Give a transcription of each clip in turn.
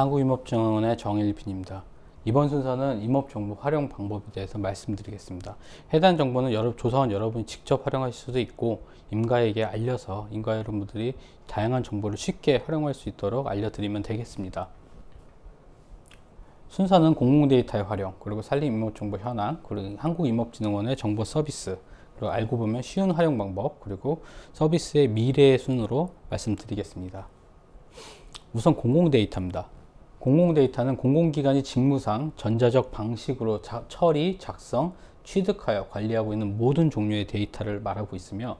한국임업증원의 정일빈입니다. 이번 순서는 임업정보 활용 방법에 대해서 말씀드리겠습니다. 해당 정보는 여러, 조사원 여러분이 직접 활용하실 수도 있고 임가에게 알려서 임가 여러분들이 다양한 정보를 쉽게 활용할 수 있도록 알려드리면 되겠습니다. 순서는 공공데이터의 활용, 그리고 산림임업정보 현황, 그리고 한국임업진흥원의 정보 서비스, 그리고 알고 보면 쉬운 활용 방법, 그리고 서비스의 미래 순으로 말씀드리겠습니다. 우선 공공데이터입니다. 공공 데이터는 공공기관이 직무상 전자적 방식으로 자, 처리, 작성, 취득하여 관리하고 있는 모든 종류의 데이터를 말하고 있으며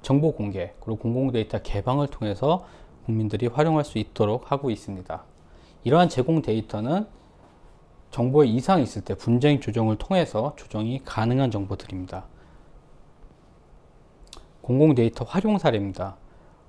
정보 공개 그리고 공공 데이터 개방을 통해서 국민들이 활용할 수 있도록 하고 있습니다. 이러한 제공 데이터는 정보에 이상이 있을 때 분쟁 조정을 통해서 조정이 가능한 정보들입니다. 공공 데이터 활용 사례입니다.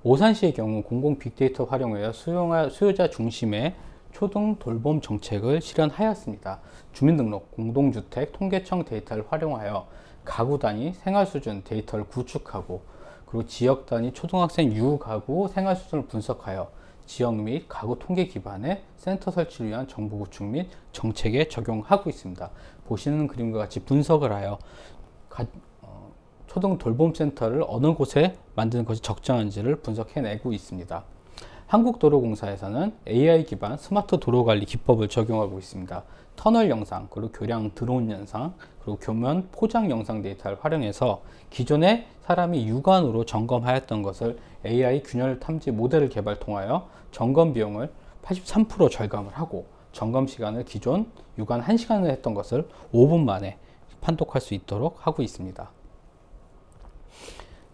오산시의 경우 공공 빅데이터 활용하여 수용하, 수요자 중심의 초등 돌봄 정책을 실현하였습니다. 주민등록 공동주택 통계청 데이터를 활용하여 가구 단위 생활 수준 데이터를 구축하고 그리고 지역 단위 초등학생 유우 가구 생활 수준을 분석하여 지역 및 가구 통계 기반의 센터 설치를 위한 정보 구축 및 정책에 적용하고 있습니다. 보시는 그림과 같이 분석을 하여 가, 어, 초등 돌봄 센터를 어느 곳에 만드는 것이 적정한지를 분석해내고 있습니다. 한국도로공사에서는 AI 기반 스마트 도로관리 기법을 적용하고 있습니다. 터널 영상, 그리고 교량 드론 영상, 그리고 교면 포장 영상 데이터를 활용해서 기존에 사람이 육안으로 점검하였던 것을 AI 균열 탐지 모델을 개발 통하여 점검 비용을 83% 절감을 하고 점검 시간을 기존 육안 1시간을 했던 것을 5분 만에 판독할 수 있도록 하고 있습니다.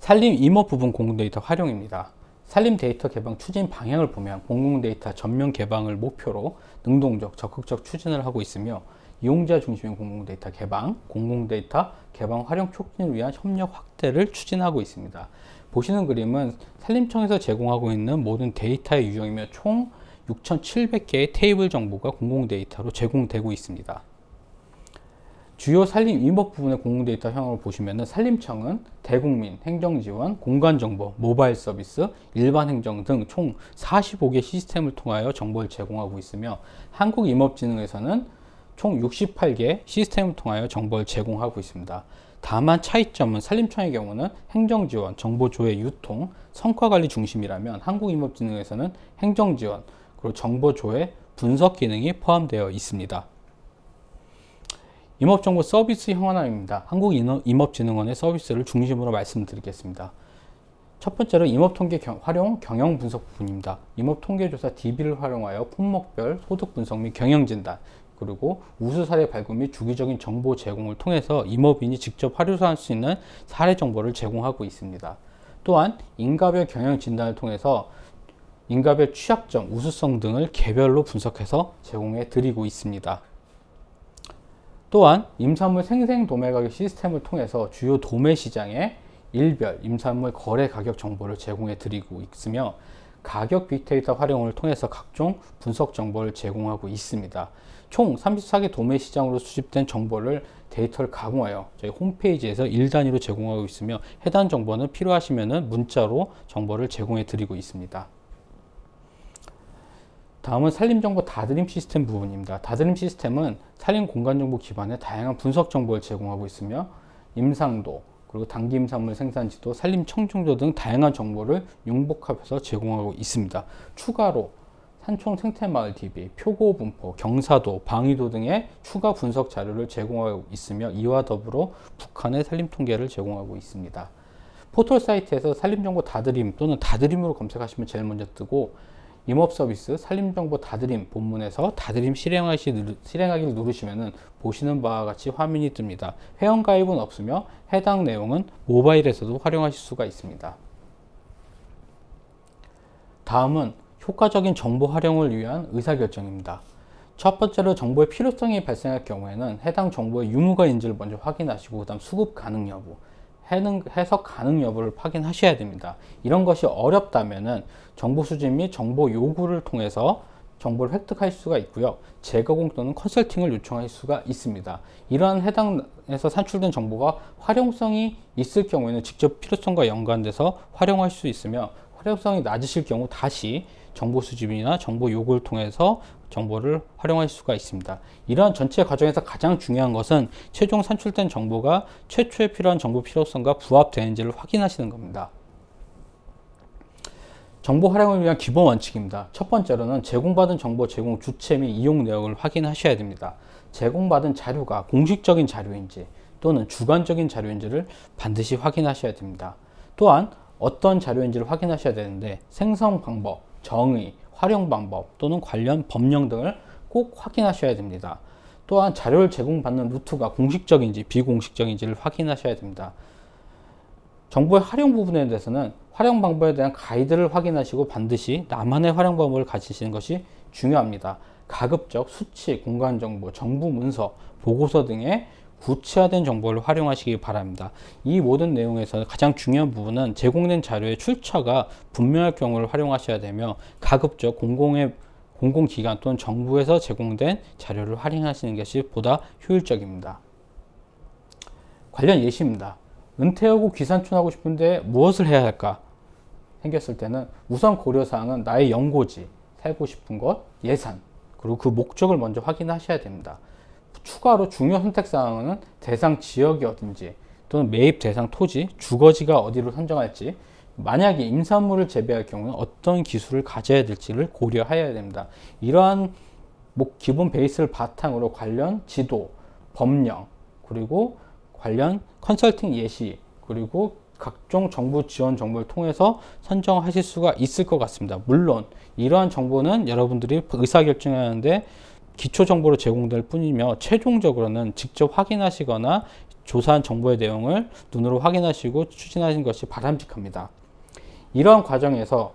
산림 임업 부분 공공 데이터 활용입니다. 산림 데이터 개방 추진 방향을 보면 공공 데이터 전면 개방을 목표로 능동적, 적극적 추진을 하고 있으며 이용자 중심의 공공 데이터 개방, 공공 데이터 개방 활용 촉진을 위한 협력 확대를 추진하고 있습니다. 보시는 그림은 산림청에서 제공하고 있는 모든 데이터의 유형이며 총 6,700개의 테이블 정보가 공공 데이터로 제공되고 있습니다. 주요 산림 인목 부분에 공공되어 있다 형으로 보시면 산림청은 대국민, 행정지원, 공간정보, 모바일 서비스, 일반행정 등 총 45개 시스템을 통하여 정보를 제공하고 있으며 한국임업진흥에서는 총 68개 시스템을 통하여 정보를 제공하고 있습니다. 다만 차이점은 산림청의 경우는 행정지원, 정보조회 유통, 성과관리 중심이라면 한국임업진흥에서는 행정지원, 그리고 정보조회, 분석 기능이 포함되어 있습니다. 임업정보 서비스 형안화입니다 한국임업진흥원의 서비스를 중심으로 말씀드리겠습니다. 첫 번째로 임업통계 활용 경영 분석 부분입니다. 임업통계조사 DB를 활용하여 품목별 소득 분석 및 경영 진단, 그리고 우수 사례 발굴 및 주기적인 정보 제공을 통해서 임업인이 직접 활용할 수 있는 사례 정보를 제공하고 있습니다. 또한 인가별 경영 진단을 통해서 인가별 취약점, 우수성 등을 개별로 분석해서 제공해 드리고 있습니다. 또한 임산물 생생 도매 가격 시스템을 통해서 주요 도매 시장에 일별 임산물 거래 가격 정보를 제공해 드리고 있으며 가격 빅데이터 활용을 통해서 각종 분석 정보를 제공하고 있습니다. 총 34개 도매 시장으로 수집된 정보를 데이터를 가공하여 저희 홈페이지에서 1단위로 제공하고 있으며 해당 정보는 필요하시면 문자로 정보를 제공해 드리고 있습니다. 다음은 산림정보 다드림 시스템 부분입니다. 다드림 시스템은 산림 공간 정보 기반의 다양한 분석 정보를 제공하고 있으며 임상도, 그리고 단기 임산물 생산지도, 산림 청정도 등 다양한 정보를 융복합해서 제공하고 있습니다. 추가로 산총 생태마을 DB, 표고 분포, 경사도, 방위도 등의 추가 분석 자료를 제공하고 있으며 이와 더불어 북한의 산림 통계를 제공하고 있습니다. 포털 사이트에서 산림정보 다드림 또는 다드림으로 검색하시면 제일 먼저 뜨고 임업서비스 산림정보 다드림 본문에서 다드림 실행하시, 실행하기를 누르시면 보시는 바와 같이 화면이 뜹니다. 회원가입은 없으며 해당 내용은 모바일에서도 활용하실 수가 있습니다. 다음은 효과적인 정보 활용을 위한 의사결정입니다. 첫 번째로 정보의 필요성이 발생할 경우에는 해당 정보의 유무가인지를 먼저 확인하시고 그 다음 수급 가능 여부 해석 가능 여부를 확인하셔야 됩니다. 이런 것이 어렵다면 정보 수집 및 정보 요구를 통해서 정보를 획득할 수가 있고요. 재가공 또는 컨설팅을 요청할 수가 있습니다. 이러한 해당에서 산출된 정보가 활용성이 있을 경우에는 직접 필요성과 연관돼서 활용할 수 있으며 활용성이 낮으실 경우 다시 정보 수집이나 정보 요구를 통해서 정보를 활용할 수가 있습니다. 이러한 전체 과정에서 가장 중요한 것은 최종 산출된 정보가 최초에 필요한 정보 필요성과 부합되는지를 확인하시는 겁니다. 정보 활용을 위한 기본 원칙입니다. 첫 번째로는 제공받은 정보 제공 주체 및 이용 내역을 확인하셔야 됩니다. 제공받은 자료가 공식적인 자료인지 또는 주관적인 자료인지를 반드시 확인하셔야 됩니다. 또한 어떤 자료인지를 확인하셔야 되는데 생성 방법, 정의, 활용 방법 또는 관련 법령 등을 꼭 확인하셔야 됩니다. 또한 자료를 제공받는 루트가 공식적인지 비공식적인지를 확인하셔야 됩니다. 정보의 활용 부분에 대해서는 활용 방법에 대한 가이드를 확인하시고 반드시 나만의 활용 방법을 가지시는 것이 중요합니다. 가급적 수치, 공간 정보, 정부 문서, 보고서 등의 구체화된 정보를 활용하시기 바랍니다. 이 모든 내용에서 가장 중요한 부분은 제공된 자료의 출처가 분명할 경우를 활용하셔야 되며 가급적 공공의 공공기관 또는 정부에서 제공된 자료를 활용하시는 것이 보다 효율적입니다. 관련 예시입니다. 은퇴하고 귀산촌하고 싶은데 무엇을 해야 할까? 생겼을 때는 우선 고려사항은 나의 연고지, 살고 싶은 곳, 예산, 그리고 그 목적을 먼저 확인하셔야 됩니다. 추가로 중요 선택사항은 대상 지역이 어딘지 또는 매입 대상 토지, 주거지가 어디로 선정할지 만약에 임산물을 재배할 경우는 어떤 기술을 가져야 될지를 고려하여야 됩니다. 이러한 뭐 기본 베이스를 바탕으로 관련 지도, 법령, 그리고 관련 컨설팅 예시, 그리고 각종 정부 지원 정보를 통해서 선정하실 수가 있을 것 같습니다. 물론 이러한 정보는 여러분들이 의사결정하는데 기초 정보로 제공될 뿐이며 최종적으로는 직접 확인하시거나 조사한 정보의 내용을 눈으로 확인하시고 추진하는 것이 바람직합니다. 이러한 과정에서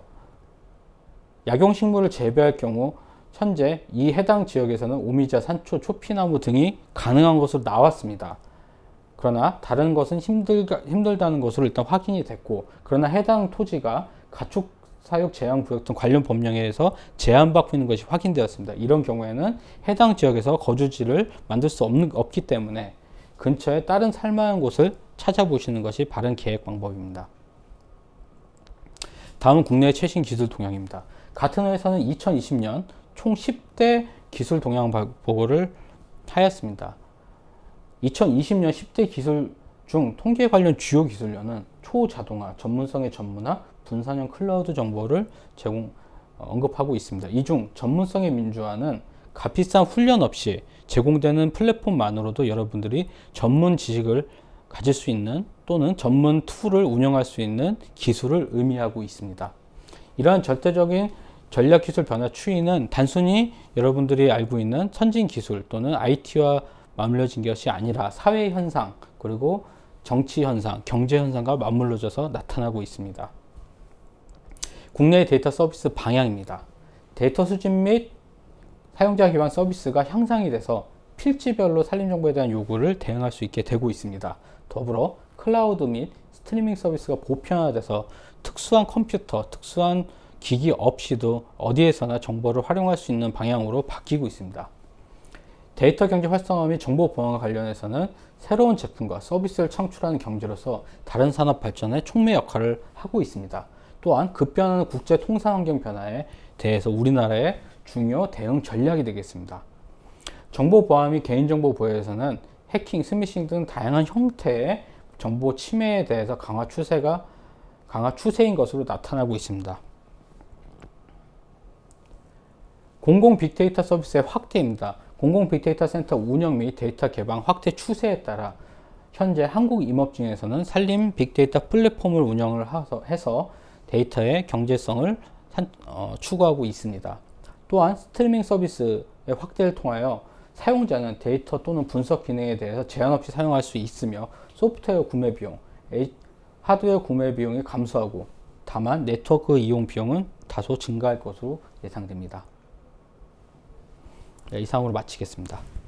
약용식물을 재배할 경우 현재 이 해당 지역에서는 오미자, 산초, 초피나무 등이 가능한 것으로 나왔습니다. 그러나 다른 것은 힘들 힘들다는 것으로 일단 확인이 됐고 그러나 해당 토지가 가축 사육 제한 구역 등 관련 법령에서 제한받고 있는 것이 확인되었습니다. 이런 경우에는 해당 지역에서 거주지를 만들 수 없는, 없기 때문에 근처에 다른 살만한 곳을 찾아보시는 것이 바른 계획 방법입니다. 다음은 국내 최신 기술 동향입니다. 같은 회사는 2020년 총 10대 기술 동향 보고를 하였습니다. 2020년 10대 기술 중 통계 관련 주요 기술로는 초자동화, 전문성의 전문화, 분산형 클라우드 정보를 제공 어, 언급하고 있습니다. 이 중 전문성의 민주화는 값비싼 훈련 없이 제공되는 플랫폼만으로도 여러분들이 전문 지식을 가질 수 있는 또는 전문 툴을 운영할 수 있는 기술을 의미하고 있습니다. 이러한 절대적인 전략 기술 변화 추이는 단순히 여러분들이 알고 있는 선진 기술 또는 IT와 맞물려진 것이 아니라 사회 현상 그리고 정치 현상, 경제 현상과 맞물려져서 나타나고 있습니다. 국내 데이터 서비스 방향입니다. 데이터 수집 및 사용자 기반 서비스가 향상이 돼서 필지별로 산림 정보에 대한 요구를 대응할 수 있게 되고 있습니다. 더불어 클라우드 및 스트리밍 서비스가 보편화돼서 특수한 컴퓨터, 특수한 기기 없이도 어디에서나 정보를 활용할 수 있는 방향으로 바뀌고 있습니다. 데이터 경제 활성화 및 정보 보안과 관련해서는 새로운 제품과 서비스를 창출하는 경제로서 다른 산업 발전에 촉매 역할을 하고 있습니다. 또한 급변하는 국제 통상 환경 변화에 대해서 우리나라의 중요 대응 전략이 되겠습니다. 정보 보안 및 개인정보 보호에서는 해킹, 스미싱 등 다양한 형태의 정보 침해에 대해서 강화 추세가 강화 추세인 것으로 나타나고 있습니다. 공공 빅데이터 서비스의 확대입니다. 공공 빅데이터 센터 운영 및 데이터 개방 확대 추세에 따라 현재 한국 임업진에서는 산림 빅데이터 플랫폼을 운영을 해서 데이터의 경제성을 어, 추구하고 있습니다. 또한 스트리밍 서비스의 확대를 통하여 사용자는 데이터 또는 분석 기능에 대해서 제한 없이 사용할 수 있으며 소프트웨어 구매 비용, 하드웨어 구매 비용이 감소하고 다만 네트워크 이용 비용은 다소 증가할 것으로 예상됩니다. 네, 이상으로 마치겠습니다.